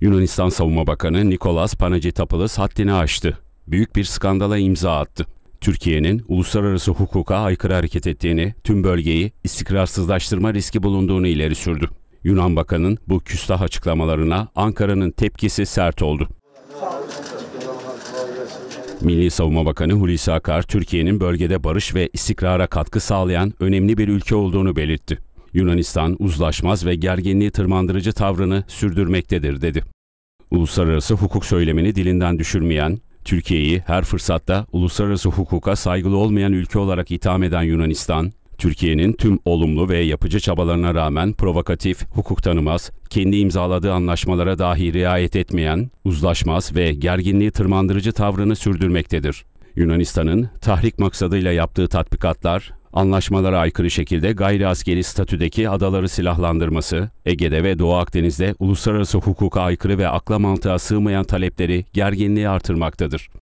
Yunanistan Savunma Bakanı Nikolas Panagiotopoulos haddini aştı. Büyük bir skandala imza attı. Türkiye'nin uluslararası hukuka aykırı hareket ettiğini, tüm bölgeyi istikrarsızlaştırma riski bulunduğunu ileri sürdü. Yunan bakanının bu küstah açıklamalarına Ankara'nın tepkisi sert oldu. Milli Savunma Bakanı Hulusi Akar, Türkiye'nin bölgede barış ve istikrara katkı sağlayan önemli bir ülke olduğunu belirtti. Yunanistan uzlaşmaz ve gerginliği tırmandırıcı tavrını sürdürmektedir dedi. Uluslararası hukuk söylemini dilinden düşürmeyen, Türkiye'yi her fırsatta uluslararası hukuka saygılı olmayan ülke olarak itham eden Yunanistan, Türkiye'nin tüm olumlu ve yapıcı çabalarına rağmen provokatif, hukuk tanımaz, kendi imzaladığı anlaşmalara dahi riayet etmeyen, uzlaşmaz ve gerginliği tırmandırıcı tavrını sürdürmektedir. Yunanistan'ın tahrik maksadıyla yaptığı tatbikatlar Anlaşmalara aykırı şekilde gayri askeri statüdeki adaları silahlandırması, Ege'de ve Doğu Akdeniz'de uluslararası hukuka aykırı ve akla mantığa sığmayan talepleri gerginliği artırmaktadır.